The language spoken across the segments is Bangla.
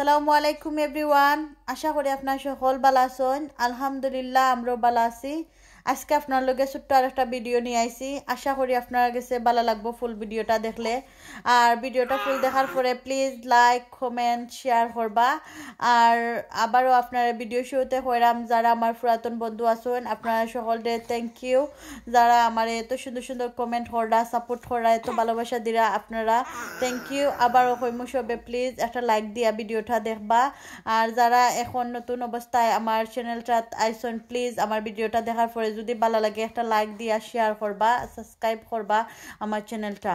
সালামু আলাইকুম এভরিওয়ান আশা করি আপনার সকল বালা আছেন আলহামদুলিল্লাহ আমরাও বালা আছি আজকে আপনার লগে ছোট্ট আর একটা ভিডিও নিয়ে আইছি আশা করি আপনার কাছে ভালো লাগবো ফুল ভিডিওটা দেখলে আর ভিডিওটা ফুল দেখার পরে প্লিজ লাইক কমেন্ট শেয়ার করবা আর আবারও আপনার ভিডিও শুরুতে হইরাম যারা আমার পুরাতন বন্ধু আছেন আপনারা সকলদের থ্যাংক ইউ যারা আমার এত সুন্দর সুন্দর কমেন্ট হররা সাপোর্ট হররা এত ভালোবাসা দিরা আপনারা থ্যাংক ইউ আবারও হইমু সবে প্লিজ একটা লাইক দিয়া ভিডিওটা দেখবা আর যারা এখন নতুন অবস্থায় আমার চ্যানেলটা আইসন প্লিজ আমার ভিডিওটা দেখার পরে যদি ভালো লাগে একটা লাইক দিয়া শেয়ার করবা সাবস্ক্রাইব করবা আমার চ্যানেলটা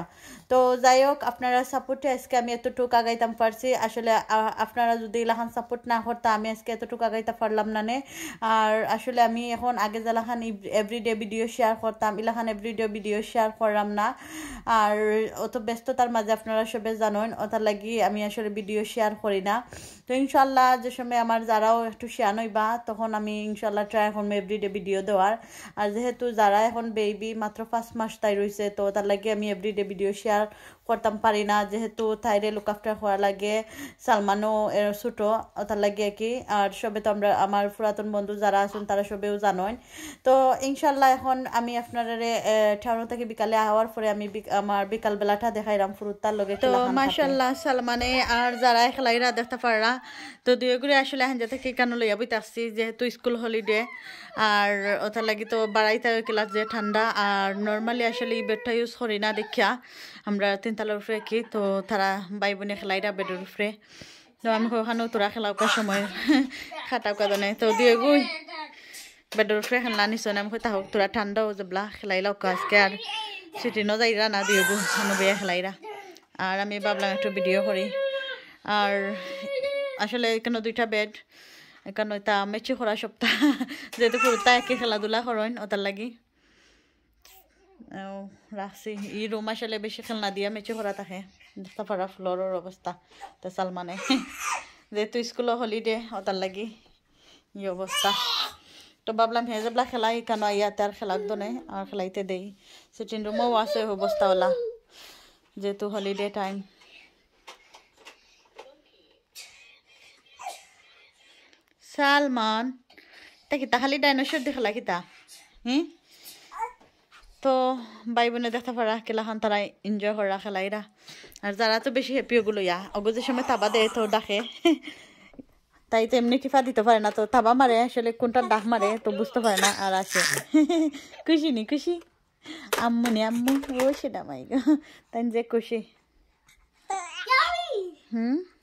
তো যাই হোক আপনারা সাপোর্টে আজকে আমি এতটুকু আগাইতাম পারছি আসলে আপনারা যদি লাহান সাপোর্ট না করতাম আমি আজকে এতটুকু আগাইতে পারলাম না নে আর আসলে আমি এখন আগে লাহান এভরিডে ভিডিও শেয়ার করতাম ইলাহান এভরিডে ভিডিও শেয়ার করলাম না আর অত ব্যস্ততার মাঝে আপনারা সবে জানেন ওটার লাগি আমি আসলে ভিডিও শেয়ার করি না তো ইনশাল্লাহ যে সময় আমার যারাও একটু শেয়ার নইবা তখন আমি ইনশাল্লাহ ট্রাই করবো এভরিডে ভিডিও দেওয়ার আর যেহেতু যারা এখন বেবি মাত্র পাঁচ মাস তাই রয়েছে তো তার লাগে আমি এভরিডে ভিডিও শেয়ার করতাম পারি না যেহেতু তাইরে লুক আফটার হওয়ার লাগে সালমানও এর ছোটো তার লাগে কি আর সবে তো আমরা আমার পুরাতন বন্ধু যারা আছেন তারা সবেও জানেন তো ইনশাল্লাহ এখন আমি আপনার ঠাউনো থেকে বিকালে আওয়ার পরে আমি আমার বিকাল বিকালবেলাটা দেখাইলাম ফুরুত্তার লগে তো মার্শাল্লাহ সালমানে আর যারা খেলাই রা দেখতে পারা তো দুয়ে ঘুরে আসলে হাঞ্জা থেকে কেন লইয়া বইতে আসছি যেহেতু স্কুল হলিডে আর ওটা লাগি তো বাড়াই থাকে ক্লাস যে ঠান্ডা আর নর্মালি আসলে এই বেডটা ইউজ করি না দেখিয়া আমরা তিনতলার উপরে কি তো তারা বাই বোনে খেলাইরা বেডের উপরে তো আমি ওখানেও তোরা খেলাওকার সময় খাটাওকা জানে তো দিয়ে গুই বেডের উপরে খেলা নিছো না আমি তাহক তোরা ঠান্ডাও যাবলা খেলাইলাও আজকে আর সিটিনও যাইরা না দিয়ে কোনো বেয়া খেলাইরা আর আমি ভাবলাম একটু ভিডিও করি আর আসলে এখানে দুইটা বেড এখন ওইটা মেচি খরা সপ্তাহ যেহেতু পুরোটা একে খেলাধুলা করেন ওটার লাগি রাখছি ই রুম আসলে বেশি খেলনা দিয়া মেচি খরা থাকে তারপর ফ্লোরের অবস্থা তা সালমানে যেহেতু স্কুল হলিডে ওটার লাগি ই অবস্থা তো ভাবলাম হে যেবলা খেলা এখানে ইয়াতে আর খেলার দনে আর খেলাইতে দেই সিটিং রুমও আছে অবস্থা ওলা যেহেতু হলিডে টাইম সালমান তা কিতা খালি ডাইনোসর দেখালা কিতা হ্যাঁ তো ভাই বোনে দেখতে পারা খেলাখান তারা এনজয় করা খেলাইরা আর যারা তো বেশি হ্যাপি ওগুলো ইয়া অগো যে সময় তাবা দেয় তো ডাকে তাই তো এমনি টিফা দিতে পারে না তো তাবা মারে আসলে কোনটা ডাক মারে তো বুঝতে পারে না আর আসে খুশি নি খুশি আম্মু নি আম্মু ও সেটা মাই তাই যে খুশি হুম